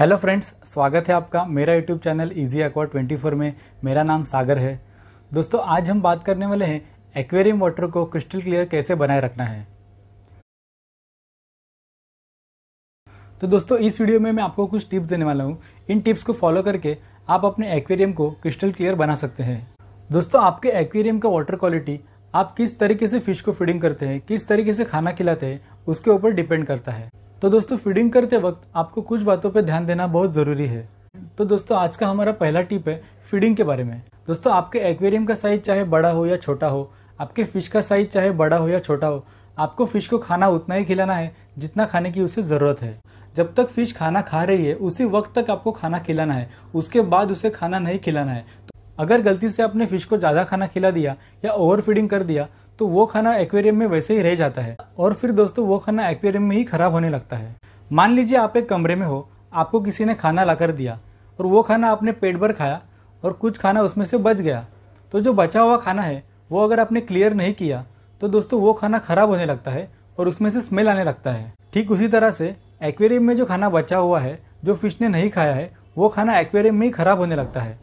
hello friends स्वागत है आपका मेरा यूट्यूब चैनल इजी एक्वा 24 में मेरा नाम सागर है दोस्तों आज हम बात करने वाले हैं एक्वेरियम वाटर को क्रिस्टल क्लियर कैसे बनाए रखना है तो दोस्तों इस वीडियो में मैं आपको कुछ टिप्स देने वाला हूँ इन टिप्स को फॉलो करके आप अपने एक्वेरियम को क्रिस्टल क्लियर बना सकते हैं दोस्तों आपके एक्वेरियम का वाटर क्वालिटी आप किस तरीके से फिश को फीडिंग करते हैं किस तरीके से खाना खिलाते हैं उसके ऊपर डिपेंड करता है तो दोस्तों फीडिंग करते वक्त आपको कुछ बातों पर ध्यान देना बहुत जरूरी है तो दोस्तों आज का हमारा पहला टिप है फीडिंग के बारे में दोस्तों आपके एक्वेरियम का साइज चाहे बड़ा हो या छोटा हो आपके फिश का साइज चाहे बड़ा हो या छोटा हो आपको फिश को खाना उतना ही खिलाना है जितना खाने की उसे ज़रूरत है जब तक फिश खाना खा रही है उसी वक्त तक आपको खाना खिलाना है उसके बाद उसे खाना नहीं खिलाना है तो अगर गलती से आपने फिश को ज़्यादा खाना खिला दिया या ओवर फीडिंग कर दिया तो वो खाना एक्वेरियम में वैसे ही रह जाता है और फिर दोस्तों वो खाना एक्वेरियम में ही खराब होने लगता है मान लीजिए आप एक कमरे में हो आपको किसी ने खाना ला कर दिया और वो खाना आपने पेट भर खाया और कुछ खाना उसमें से बच गया तो जो बचा हुआ खाना है वो अगर आपने क्लियर नहीं किया तो दोस्तों वो खाना खराब होने लगता है और उसमें से स्मेल आने लगता है ठीक उसी तरह से एक्वेरियम में जो खाना बचा हुआ है जो फिश ने नहीं खाया है वो खाना एक्वेरियम में ही खराब होने लगता है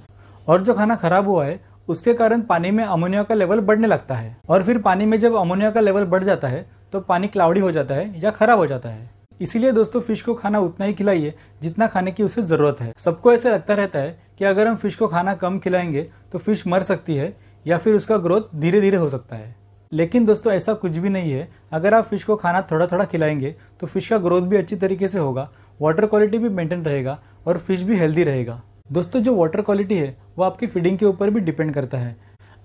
और जो खाना खराब हुआ है उसके कारण पानी में अमोनिया का लेवल बढ़ने लगता है और फिर पानी में जब अमोनिया का लेवल बढ़ जाता है तो पानी क्लाउडी हो जाता है या खराब हो जाता है इसीलिए दोस्तों फिश को खाना उतना ही खिलाइए जितना खाने की उसे जरूरत है सबको ऐसे लगता रहता है कि अगर हम फिश को खाना कम खिलाएंगे तो फिश मर सकती है या फिर उसका ग्रोथ धीरे धीरे हो सकता है लेकिन दोस्तों ऐसा कुछ भी नहीं है अगर आप फिश को खाना थोड़ा थोड़ा खिलाएंगे तो फिश का ग्रोथ भी अच्छी तरीके से होगा वाटर क्वालिटी भी मेंटेन रहेगा और फिश भी हेल्दी रहेगा दोस्तों जो वाटर क्वालिटी है वो आपकी फीडिंग के ऊपर भी डिपेंड करता है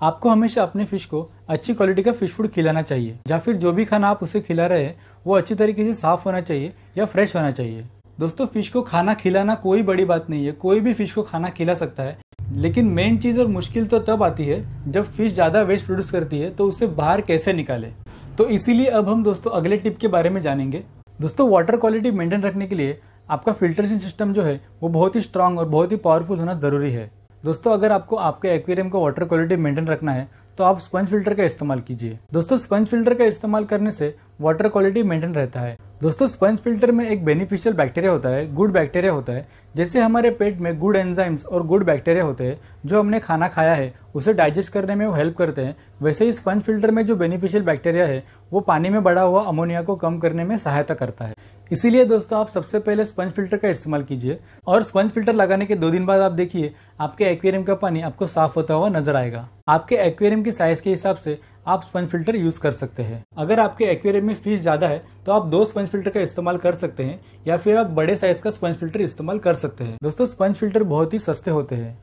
आपको हमेशा अपने फिश को अच्छी क्वालिटी का फिश फूड खिलाना चाहिए या फिर जो भी खाना आप उसे खिला रहे हैं वो अच्छी तरीके से साफ होना चाहिए या फ्रेश होना चाहिए दोस्तों फिश को खाना खिलाना कोई बड़ी बात नहीं है कोई भी फिश को खाना खिला सकता है लेकिन मेन चीज और मुश्किल तो तब आती है जब फिश ज्यादा वेस्ट प्रोड्यूस करती है तो उसे बाहर कैसे निकाले तो इसीलिए अब हम दोस्तों अगले टिप के बारे में जानेंगे दोस्तों वाटर क्वालिटी मेंटेन रखने के लिए आपका फिल्ट्रेशन सिस्टम जो है वो बहुत ही स्ट्रांग और बहुत ही पावरफुल होना ज़रूरी है दोस्तों अगर आपको आपके एक्वेरियम का वाटर क्वालिटी मेंटेन रखना है तो आप स्पंज फिल्टर का इस्तेमाल कीजिए दोस्तों स्पंज फिल्टर का इस्तेमाल करने से वाटर क्वालिटी मेंटेन रहता है दोस्तों स्पंज फिल्टर में एक बेनिफिशियल बैक्टीरिया होता है गुड बैक्टीरिया होता है जैसे हमारे पेट में गुड एंजाइम्स और गुड बैक्टीरिया होते हैं जो हमने खाना खाया है उसे डाइजेस्ट करने में वो हेल्प करते हैं वैसे ही स्पंज फिल्टर में जो बेनिफिशियल बैक्टीरिया है वो पानी में बढ़ा हुआ अमोनिया को कम करने में सहायता करता है इसीलिए दोस्तों आप सबसे पहले स्पंज फिल्टर का इस्तेमाल कीजिए और स्पंज फिल्टर लगाने के दो दिन बाद आप देखिए आपके एक्वेरियम का पानी आपको साफ होता हुआ नजर आएगा आपके एक्वेरियम की साइज के हिसाब से आप स्पंज फिल्टर यूज कर सकते हैं अगर आपके एक्वेरियम में फीस ज्यादा है तो आप दो स्पंज फिल्टर का इस्तेमाल कर सकते हैं या फिर आप बड़े साइज का स्पंज फिल्टर इस्तेमाल कर सकते हैं दोस्तों स्पंज फिल्टर बहुत ही सस्ते होते हैं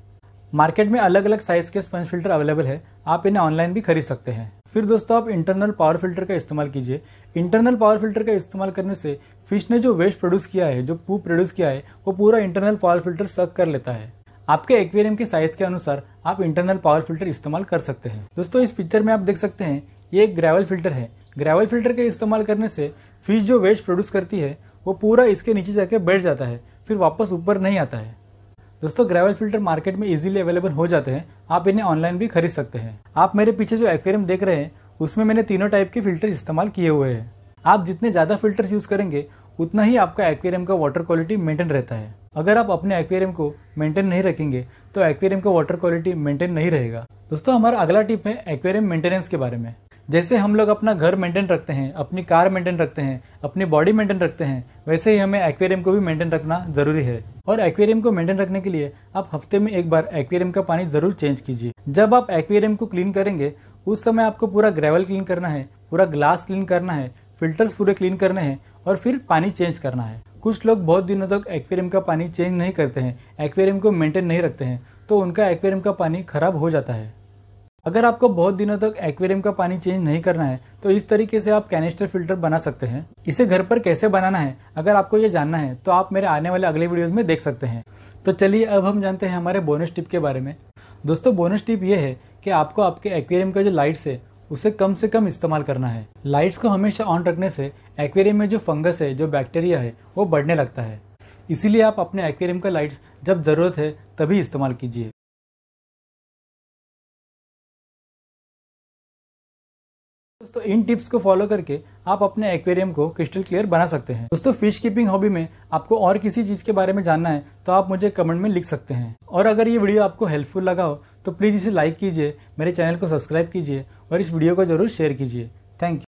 मार्केट में अलग अलग साइज के स्पंज फिल्टर अवेलेबल है आप इन्हें ऑनलाइन भी खरीद सकते हैं फिर दोस्तों आप इंटरनल पावर फिल्टर का इस्तेमाल कीजिए इंटरनल पावर फिल्टर का इस्तेमाल करने से फिश ने जो वेस्ट प्रोड्यूस किया है जो पू प्रोड्यूस किया है वो पूरा इंटरनल पावर फिल्टर सक कर लेता है आपके एक्वेरियम के साइज के अनुसार आप इंटरनल पावर फिल्टर इस्तेमाल कर सकते हैं दोस्तों इस पिक्चर में आप देख सकते हैं ये एक ग्रेवल फिल्टर है ग्रेवल फिल्टर के इस्तेमाल करने से फिश जो वेस्ट प्रोड्यूस करती है वो पूरा इसके नीचे जाके बैठ जाता है फिर वापस ऊपर नहीं आता है दोस्तों ग्रेवल फिल्टर मार्केट में इजीली अवेलेबल हो जाते हैं आप इन्हें ऑनलाइन भी खरीद सकते हैं आप मेरे पीछे जो एक्वेरियम देख रहे हैं उसमें मैंने तीनों टाइप के फिल्टर इस्तेमाल किए हुए हैं आप जितने ज्यादा फिल्टर यूज करेंगे उतना ही आपका एक्वेरियम का वाटर क्वालिटी मेंटेन रहता है अगर आप अपने एक्वेरियम को मेंटेन नहीं रखेंगे तो एक्वेरियम का वाटर क्वालिटी मेंटेन नहीं रहेगा दोस्तों हमारा अगला टिप है एक्वेरियम मेंटेनेंस के बारे में जैसे हम लोग अपना घर मेंटेन रखते हैं अपनी कार मेंटेन रखते हैं अपनी बॉडी मेंटेन रखते हैं वैसे ही हमें एक्वेरियम को भी मेंटेन रखना जरूरी है और एक्वेरियम को मेंटेन रखने के लिए आप हफ्ते में एक बार एक्वेरियम का पानी जरूर चेंज कीजिए जब आप एक्वेरियम को क्लीन करेंगे उस समय आपको पूरा ग्रेवल क्लीन करना है पूरा ग्लास क्लीन करना है फिल्टर्स पूरे क्लीन करने हैं और फिर पानी चेंज करना है कुछ लोग बहुत दिनों तक एक्वेरियम का पानी चेंज नहीं करते हैं एक्वेरियम को मेंटेन नहीं रखते हैं तो उनका एक्वेरियम का पानी खराब हो जाता है अगर आपको बहुत दिनों तक एक्वेरियम का पानी चेंज नहीं करना है तो इस तरीके से आप कैनिस्टर फिल्टर बना सकते हैं इसे घर पर कैसे बनाना है अगर आपको ये जानना है तो आप मेरे आने वाले अगले वीडियोस में देख सकते हैं तो चलिए अब हम जानते हैं हमारे बोनस टिप के बारे में दोस्तों बोनस टिप ये है कि आपको आपके एक्वेरियम का जो लाइट्स है उसे कम से कम इस्तेमाल करना है लाइट्स को हमेशा ऑन रखने से एक्वेरियम में जो फंगस है जो बैक्टीरिया है वो बढ़ने लगता है इसीलिए आप अपने एक्वेरियम का लाइट्स जब ज़रूरत है तभी इस्तेमाल कीजिए दोस्तों इन टिप्स को फॉलो करके आप अपने एक्वेरियम को क्रिस्टल क्लियर बना सकते हैं दोस्तों फिश कीपिंग हॉबी में आपको और किसी चीज के बारे में जानना है तो आप मुझे कमेंट में लिख सकते हैं और अगर ये वीडियो आपको हेल्पफुल लगा हो तो प्लीज इसे लाइक कीजिए मेरे चैनल को सब्सक्राइब कीजिए और इस वीडियो को जरूर शेयर कीजिए थैंक यू